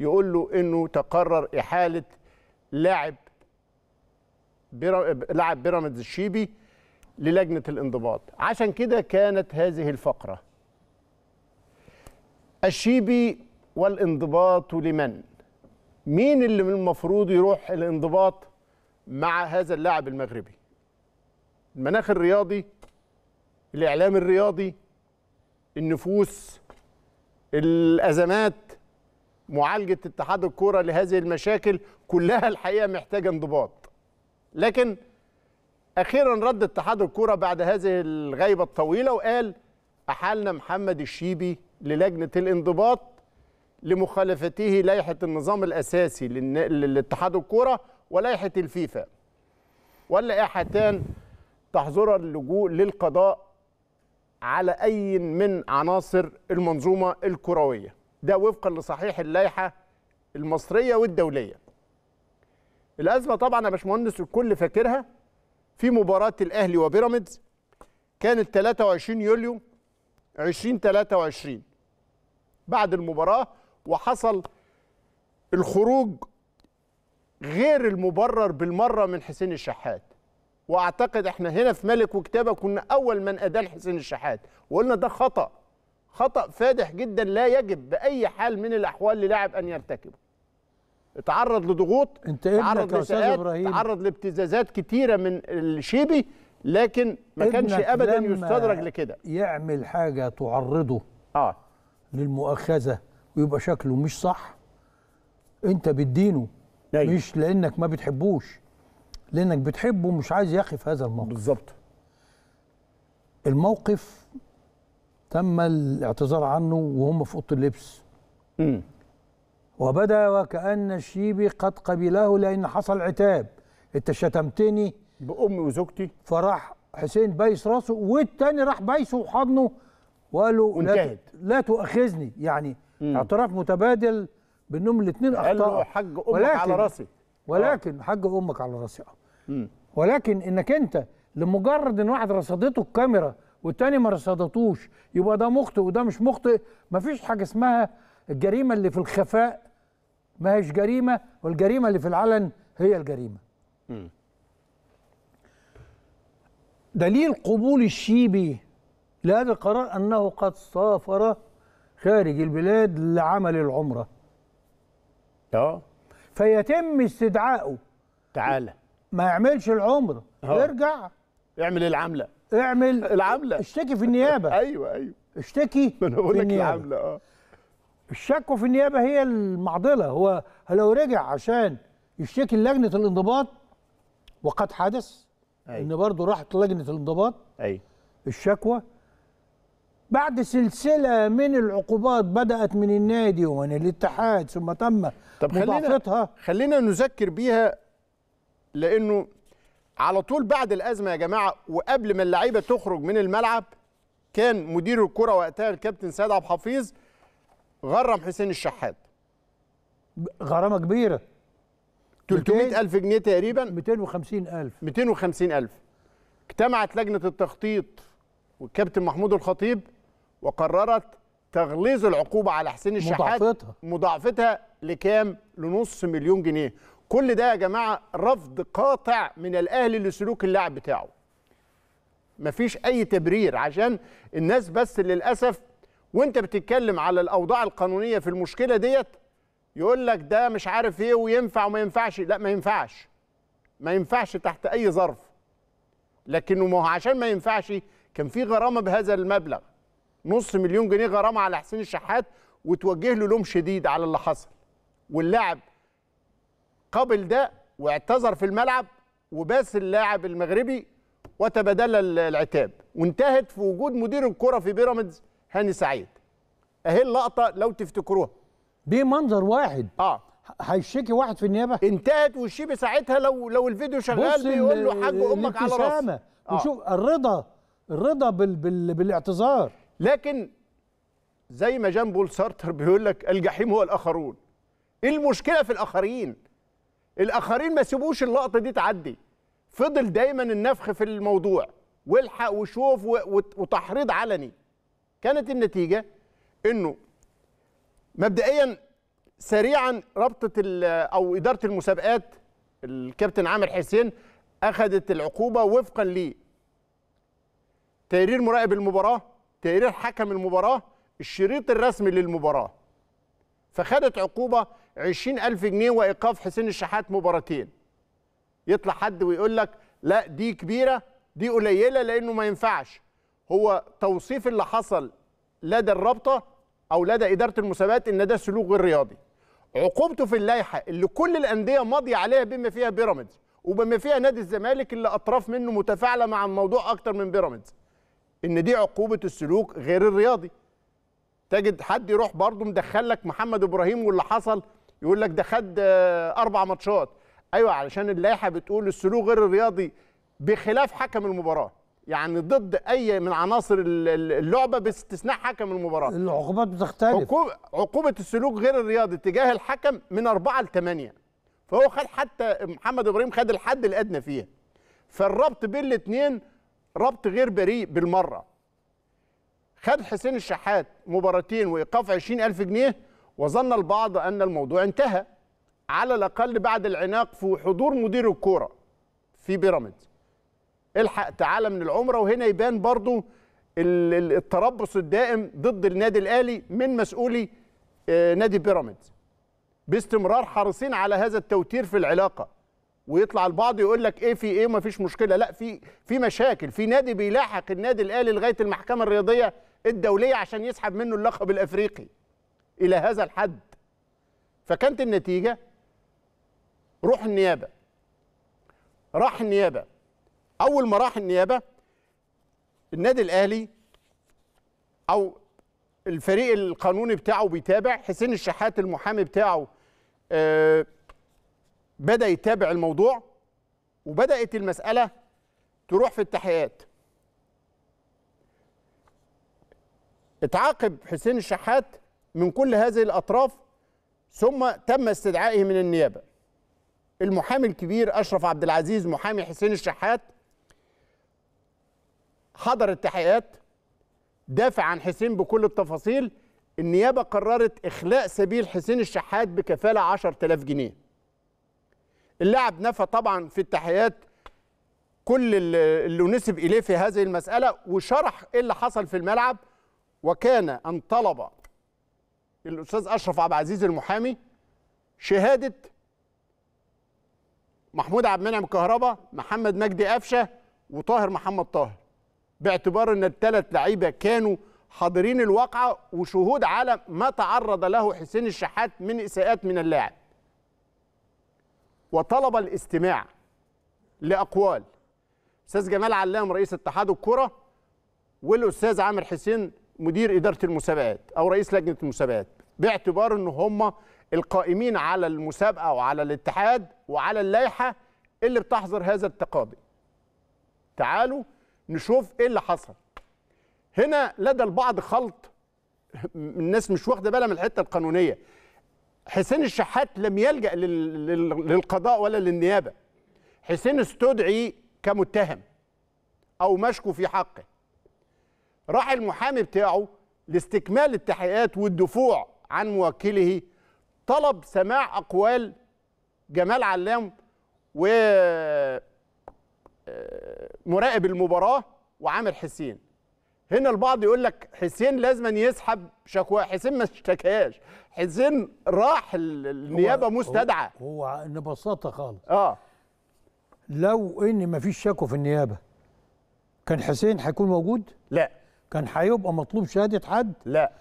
يقول له انه تقرر احاله لاعب لاعب بيراميدز الشيبي للجنه الانضباط عشان كده كانت هذه الفقره الشيبي والانضباط لمن مين اللي من المفروض يروح الانضباط مع هذا اللاعب المغربي المناخ الرياضي الاعلام الرياضي النفوس الازمات معالجه اتحاد الكوره لهذه المشاكل كلها الحقيقه محتاجه انضباط لكن اخيرا رد اتحاد الكوره بعد هذه الغيبه الطويله وقال احالنا محمد الشيبي للجنه الانضباط لمخالفته لائحه النظام الاساسي للاتحاد الكوره ولائحه الفيفا واللائحتان تحظر اللجوء للقضاء على اي من عناصر المنظومه الكرويه ده وفقا لصحيح اللائحه المصريه والدوليه الازمه طبعا يا باشمهندس الكل فاكرها في مباراه الاهلي وبيراميدز كانت 23 يوليو 2023 بعد المباراه وحصل الخروج غير المبرر بالمره من حسين الشحات واعتقد احنا هنا في ملك وكتابه كنا اول من ادان حسين الشحات وقلنا ده خطأ خطأ فادح جدا لا يجب بأي حال من الأحوال للاعب أن يرتكبه اتعرض لضغوط انت ابنك يا استاذ ابراهيم تعرض لابتزازات كتيره من الشيبي لكن ما كانش ابدا يستدرج لكده يعمل حاجه تعرضه اه للمؤاخذه ويبقى شكله مش صح انت بتدينه أيوة. مش لانك ما بتحبوش لانك بتحبه مش عايز يخف هذا الموقف بالظبط الموقف تم الاعتذار عنه وهم في اوضه اللبس امم وبدا وكان الشيبي قد قبله لان حصل عتاب انت شتمتني بامي وزوجتي فراح حسين بايس راسه والتاني راح بايسه وحضنه وقال له لا, لا تؤاخذني يعني مم. اعتراف متبادل بانهم الاثنين اخطاء قال له حج امك ولكن على راسي آه. ولكن آه. حج امك على راسي اه ولكن انك انت لمجرد ان واحد رصدته الكاميرا والتاني ما رصدتوش يبقى ده مخطئ وده مش مخطئ مفيش حاجه اسمها الجريمه اللي في الخفاء ما هيش جريمه والجريمه اللي في العلن هي الجريمه م. دليل قبول الشيبي لهذا القرار انه قد سافر خارج البلاد لعمل العمره اه فيتم استدعائه تعالى ما يعملش العمره آه. يرجع يعمل العمله اعمل العامله اشتكي في النيابه ايوه ايوه اشتكي ما انا بقول لك العامله اه الشكوى في النيابه هي المعضله هو لو رجع عشان يشتكي لجنه الانضباط وقد حدث أي. ان برضه راحت لجنه الانضباط ايوه الشكوى بعد سلسله من العقوبات بدات من النادي ومن الاتحاد ثم تم طب خلينا خلينا نذكر بيها لانه على طول بعد الازمه يا جماعه وقبل ما اللعيبه تخرج من الملعب كان مدير الكره وقتها الكابتن سيد عبد الحفيظ غرم حسين الشحات غرامه كبيره 300000 جنيه تقريبا 250000 250000 اجتمعت لجنه التخطيط والكابتن محمود الخطيب وقررت تغليظ العقوبه على حسين الشحات مضاعفتها مضاعفتها لكام لنص مليون جنيه كل ده يا جماعه رفض قاطع من الاهلي لسلوك اللاعب بتاعه مفيش اي تبرير عشان الناس بس للاسف وانت بتتكلم على الاوضاع القانونيه في المشكله ديت يقول لك ده مش عارف ايه وينفع وما ينفعش لا ما ينفعش ما ينفعش تحت اي ظرف لكنه ما هو عشان ما ينفعش كان في غرامه بهذا المبلغ نص مليون جنيه غرامه على حسين الشحات وتوجه له لوم شديد على اللي حصل واللاعب قابل ده واعتذر في الملعب وباس اللاعب المغربي وتبادل العتاب وانتهت في وجود مدير الكره في بيراميدز هاني سعيد اهي اللقطه لو تفتكروها دي منظر واحد اه هيشتكي واحد في النيابه انتهت والشيبي ساعتها لو لو الفيديو شغال بيقول له حاج امك على راسك آه. وشوف الرضا الرضا بال بال بالاعتذار لكن زي ما جان بول سارتر بيقول لك الجحيم هو الاخرون ايه المشكله في الاخرين الاخرين ما سيبوش اللقطه دي تعدي فضل دايما النفخ في الموضوع والحق وشوف وتحريض علني كانت النتيجه انه مبدئيا سريعا رابطه او اداره المسابقات الكابتن عامر حسين اخذت العقوبه وفقا ل تقرير مراقب المباراه تقرير حكم المباراه الشريط الرسمي للمباراه فخدت عقوبه 20000 جنيه وايقاف حسين الشحات مباراتين يطلع حد ويقول لك لا دي كبيره دي قليله لانه ما ينفعش هو توصيف اللي حصل لدى الرابطه او لدى اداره المسابقات ان ده سلوك غير رياضي عقوبته في اللائحه اللي كل الانديه ماضيه عليها بما فيها بيراميدز وبما فيها نادي الزمالك اللي اطراف منه متفاعله مع الموضوع اكتر من بيراميدز ان دي عقوبه السلوك غير الرياضي تجد حد يروح برضه مدخلك محمد ابراهيم واللي حصل يقول لك ده خد آه، اربع ماتشات ايوه علشان اللائحه بتقول السلوك غير الرياضي بخلاف حكم المباراه يعني ضد اي من عناصر اللعبه باستثناء حكم المباراه العقوبات بتختلف عقوبه السلوك غير الرياضي تجاه الحكم من أربعة ل 8 فهو خد حتى محمد ابراهيم خد الحد الادنى فيها فالربط بين الاثنين ربط غير بريء بالمره خد حسين الشحات مباراتين وايقاف 20000 جنيه وظن البعض أن الموضوع انتهى على الأقل بعد العناق في حضور مدير الكورة في بيراميدز الحق تعالى من العمرة وهنا يبان برضو التربص الدائم ضد النادي الأهلي من مسؤولي آه، نادي بيراميدز باستمرار حريصين على هذا التوتير في العلاقة ويطلع البعض يقول لك ايه في ايه ما فيش مشكله لا في في مشاكل في نادي بيلاحق النادي الاهلي لغايه المحكمه الرياضيه الدوليه عشان يسحب منه اللقب الافريقي الى هذا الحد فكانت النتيجه روح النيابه راح النيابه اول ما راح النيابه النادي الاهلي او الفريق القانوني بتاعه بيتابع حسين الشحات المحامي بتاعه آه بدا يتابع الموضوع وبدات المساله تروح في التحقيقات اتعاقب حسين الشحات من كل هذه الأطراف ثم تم استدعائه من النيابة المحامي الكبير أشرف عبد العزيز محامي حسين الشحات حضر التحقيقات دافع عن حسين بكل التفاصيل النيابة قررت إخلاء سبيل حسين الشحات بكفالة 10000 جنيه اللاعب نفى طبعا في التحقيقات كل اللي نسب إليه في هذه المسألة وشرح إيه اللي حصل في الملعب وكان أن طلب الاستاذ اشرف عبد العزيز المحامي شهاده محمود عبد المنعم كهربا محمد مجدي قفشه وطاهر محمد طاهر باعتبار ان الثلاث لعيبه كانوا حاضرين الواقعه وشهود على ما تعرض له حسين الشحات من اساءات من اللاعب وطلب الاستماع لاقوال استاذ جمال علام رئيس اتحاد الكره والاستاذ عامر حسين مدير اداره المسابقات او رئيس لجنه المسابقات باعتبار ان هم القائمين على المسابقه وعلى الاتحاد وعلى اللائحه اللي بتحظر هذا التقاضي. تعالوا نشوف ايه اللي حصل. هنا لدى البعض خلط الناس مش واخده بالها من الحته القانونيه. حسين الشحات لم يلجا للقضاء ولا للنيابه. حسين استدعي كمتهم او مشكو في حقه. راح المحامي بتاعه لاستكمال التحقيقات والدفوع عن موكله طلب سماع اقوال جمال علام و آه، مراقب المباراه وعامر حسين هنا البعض يقول لك حسين لازم يسحب شكوى حسين ما اشتكاش حسين راح النيابه مستدعى هو, هو ببساطه خالص اه لو ان ما فيش شكوى في النيابه كان حسين هيكون موجود لا كان هيبقى مطلوب شهاده حد لا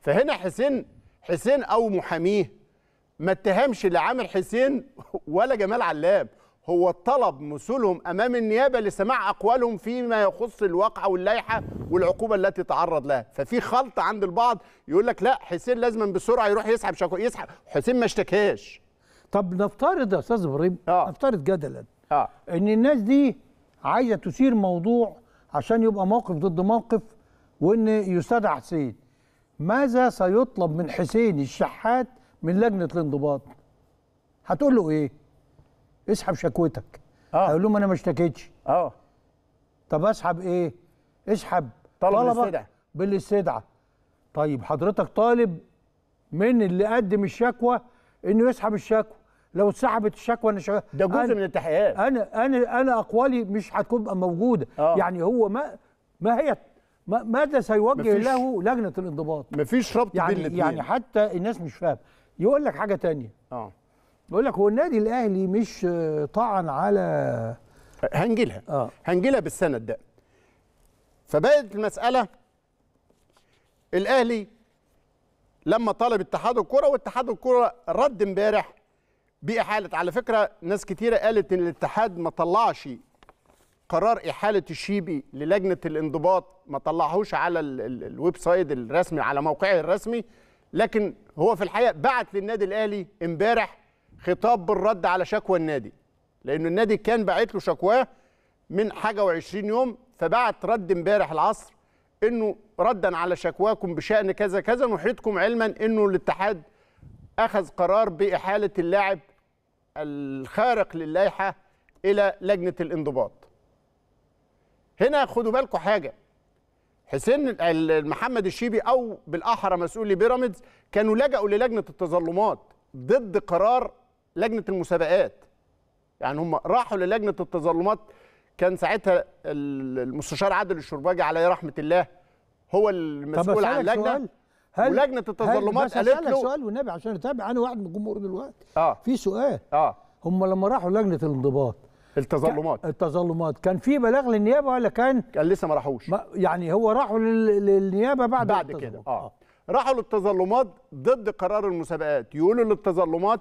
فهنا حسين حسين او محاميه ما اتهمش لا عامر حسين ولا جمال علام هو طلب مثولهم امام النيابه لسماع اقوالهم فيما يخص الواقعه واللائحه والعقوبه التي تعرض لها ففي خلط عند البعض يقول لك لا حسين لازم بسرعه يروح يسحب شكوى يسحب حسين ما اشتكاش طب نفترض يا استاذ ابراهيم آه. نفترض جدلا آه. ان الناس دي عايزه تثير موضوع عشان يبقى موقف ضد موقف وان يستدعى حسين ماذا سيطلب من حسين الشحات من لجنه الانضباط هتقول له ايه اسحب شكوتك اه هيقول لهم انا ما اشتكيتش اه طب اسحب ايه اسحب طلب بالاستدعاء بالاستدعاء طيب حضرتك طالب من اللي قدم الشكوى انه يسحب الشكوى لو اتسحبت الشكوى انا شغال ده جزء من التحقيقات انا انا انا اقوالي مش هتكون موجوده آه. يعني هو ما ما هي ما ماذا سيوجه له لجنه الانضباط مفيش ربط يعني بين الاثنين يعني حتى الناس مش فاهمه يقول لك حاجه تانية اه بيقول لك هو النادي الاهلي مش آه، طعن على هنجيلها آه. هنجيلها بالسند ده فبقت المساله الاهلي لما طلب اتحاد الكره واتحاد الكره رد امبارح بإحالة على فكرة ناس كتيرة قالت إن الاتحاد ما طلعش قرار إحالة الشيبي للجنة الانضباط ما طلعهوش على الويب سايت الرسمي على موقعه الرسمي لكن هو في الحقيقة بعت للنادي الأهلي امبارح خطاب بالرد على شكوى النادي لأن النادي كان باعت له شكواه من حاجة وعشرين يوم فبعت رد امبارح العصر إنه ردا على شكواكم بشأن كذا كذا نحيطكم علما إنه الاتحاد أخذ قرار بإحالة اللاعب الخارق للائحه الى لجنه الانضباط هنا خدوا بالكم حاجه حسين محمد الشيبي او بالاحرى مسؤولي بيراميدز كانوا لجأوا للجنه التظلمات ضد قرار لجنه المسابقات يعني هم راحوا للجنه التظلمات كان ساعتها المستشار عادل الشرباجي عليه رحمه الله هو المسؤول عن اللجنه هل ولجنه التظلمات قالت له سؤال والنبي عشان اتابع انا واحد من الجمهور دلوقتي اه في سؤال اه هم لما راحوا لجنه الانضباط التظلمات التظلمات كان في بلاغ للنيابه ولا كان كان لسه ما راحوش يعني هو راحوا للنيابه بعد بعد كده آه. اه راحوا للتظلمات ضد قرار المسابقات يقولوا للتظلمات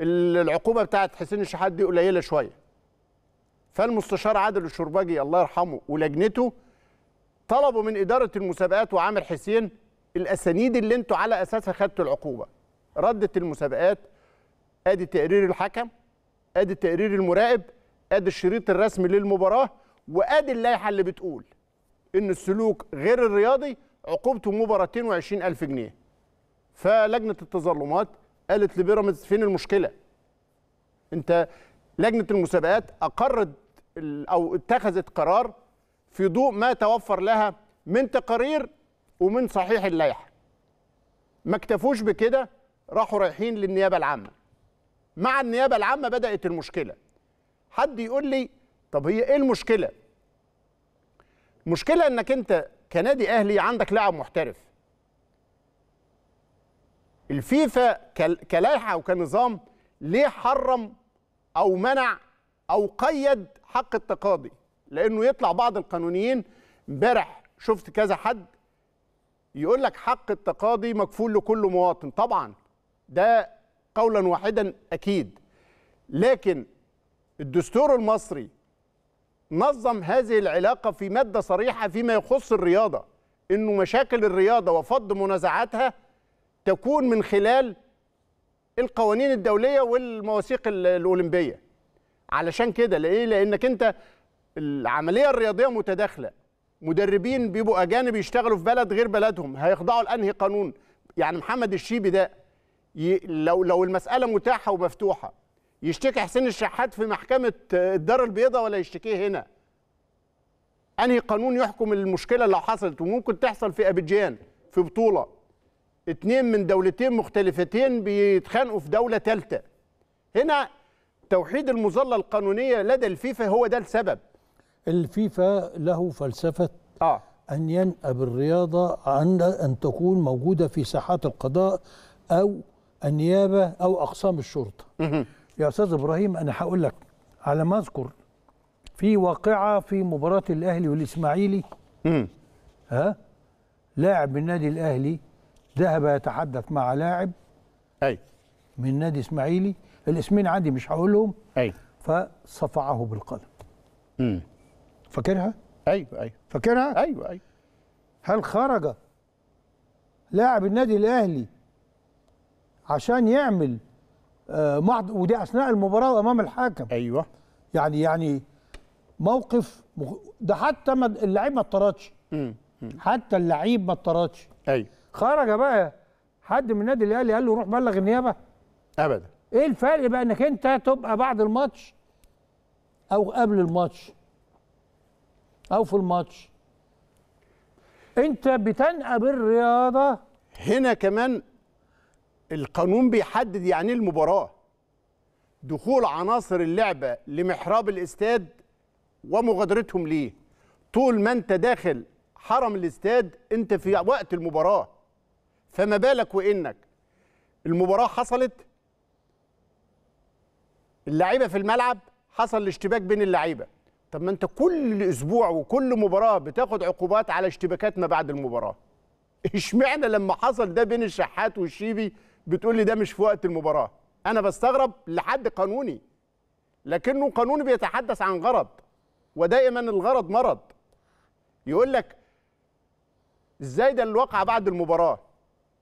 العقوبه بتاعت حسين الشحات دي قليله شويه فالمستشار عادل الشربجي الله يرحمه ولجنته طلبوا من اداره المسابقات وعامر حسين الاسانيد اللي انتوا على اساسها خدتوا العقوبه ردت المسابقات ادي تقرير الحكم ادي تقرير المراقب ادي الشريط الرسمي للمباراه وادي اللائحه اللي بتقول ان السلوك غير الرياضي عقوبته مباراتين وعشرين ألف جنيه فلجنة التظلمات قالت لبيراميدز فين المشكلة انت لجنة المسابقات أقرت أو اتخذت قرار في ضوء ما توفر لها من تقارير ومن صحيح اللائحه ما اكتفوش بكده راحوا رايحين للنيابه العامه مع النيابه العامه بدات المشكله حد يقول لي طب هي ايه المشكله المشكله انك انت كنادي اهلي عندك لاعب محترف الفيفا كلائحه وكنظام ليه حرم او منع او قيد حق التقاضي لانه يطلع بعض القانونيين امبارح شفت كذا حد يقول لك حق التقاضي مكفول لكل مواطن طبعا ده قولا واحدا اكيد لكن الدستور المصري نظم هذه العلاقه في ماده صريحه فيما يخص الرياضه انه مشاكل الرياضه وفض منازعاتها تكون من خلال القوانين الدوليه والمواثيق الاولمبيه علشان كده ليه لانك انت العمليه الرياضيه متداخله مدربين بيبقوا اجانب يشتغلوا في بلد غير بلدهم هيخضعوا لانهي قانون يعني محمد الشيبي ده ي... لو لو المساله متاحه ومفتوحه يشتكي حسين الشحات في محكمه آه، الدار البيضاء ولا يشتكيه هنا انهي قانون يحكم المشكله لو حصلت وممكن تحصل في ابيجان في بطوله اتنين من دولتين مختلفتين بيتخانقوا في دوله ثالثه هنا توحيد المظله القانونيه لدى الفيفا هو ده السبب الفيفا له فلسفة آه. أن ينأى بالرياضة عن أن تكون موجودة في ساحات القضاء أو النيابة أو أقسام الشرطة يا أستاذ إبراهيم أنا هقول لك على ما أذكر في واقعة في مباراة الأهلي والإسماعيلي ها لاعب من نادي الأهلي ذهب يتحدث مع لاعب أي من نادي إسماعيلي الاسمين عندي مش هقولهم أي فصفعه بالقلم فاكرها؟ ايوه ايوه فاكرها؟ ايوه ايوه هل خرج لاعب النادي الاهلي عشان يعمل آه محض ودي اثناء المباراه امام الحكم ايوه يعني يعني موقف مخ... ده حتى ما اللعيب ما اتطردش حتى اللعيب ما اتطردش ايوه خرج بقى حد من النادي الاهلي قال له روح بلغ النيابه ابدا ايه الفرق بقى انك انت تبقى بعد الماتش او قبل الماتش او في الماتش انت بتنأى بالرياضه هنا كمان القانون بيحدد يعني إيه المباراه دخول عناصر اللعبه لمحراب الاستاد ومغادرتهم ليه طول ما انت داخل حرم الاستاد انت في وقت المباراه فما بالك وانك المباراه حصلت اللعيبه في الملعب حصل الاشتباك بين اللعيبه طب ما انت كل اسبوع وكل مباراه بتاخد عقوبات على اشتباكات ما بعد المباراه اشمعنى لما حصل ده بين الشحات والشيبي بتقول لي ده مش في وقت المباراه انا بستغرب لحد قانوني لكنه قانون بيتحدث عن غرض ودائما الغرض مرض يقول لك ازاي ده الواقعه بعد المباراه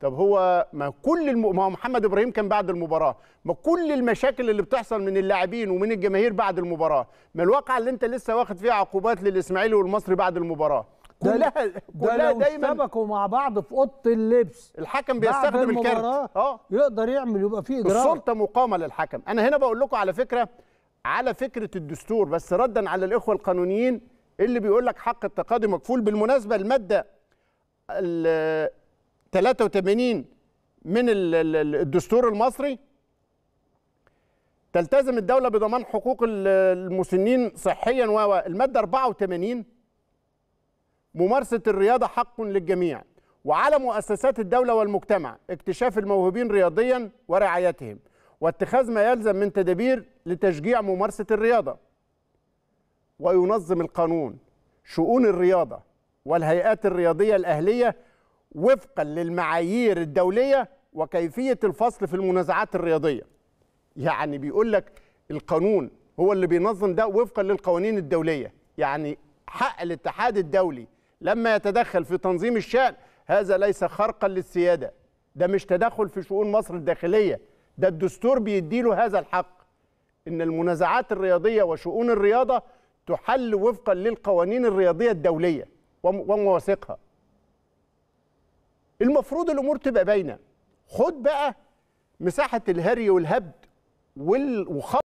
طب هو ما كل الم... ما محمد ابراهيم كان بعد المباراه ما كل المشاكل اللي بتحصل من اللاعبين ومن الجماهير بعد المباراه ما الواقعه اللي انت لسه واخد فيها عقوبات للاسماعيلي والمصري بعد المباراه كلها ده كلها ده دايما اشتبكوا مع بعض في اوضه اللبس الحكم بيستخدم الكارت اه يقدر يعمل يبقى في اجراء السلطه مقامه للحكم انا هنا بقول لكم على فكره على فكره الدستور بس ردا على الاخوه القانونيين اللي بيقول لك حق التقاضي مكفول بالمناسبه الماده 83 من الدستور المصري تلتزم الدولة بضمان حقوق المسنين صحيا و المادة 84 ممارسة الرياضة حق للجميع وعلى مؤسسات الدولة والمجتمع اكتشاف الموهوبين رياضيا ورعايتهم واتخاذ ما يلزم من تدابير لتشجيع ممارسة الرياضة وينظم القانون شؤون الرياضة والهيئات الرياضية الأهلية وفقا للمعايير الدولية وكيفية الفصل في المنازعات الرياضية يعني بيقول لك القانون هو اللي بينظم ده وفقا للقوانين الدولية يعني حق الاتحاد الدولي لما يتدخل في تنظيم الشأن هذا ليس خرقا للسيادة ده مش تدخل في شؤون مصر الداخلية ده الدستور بيديله هذا الحق إن المنازعات الرياضية وشؤون الرياضة تحل وفقا للقوانين الرياضية الدولية ومواثيقها المفروض الامور تبقى باينه خد بقى مساحه الهري والهبد وخط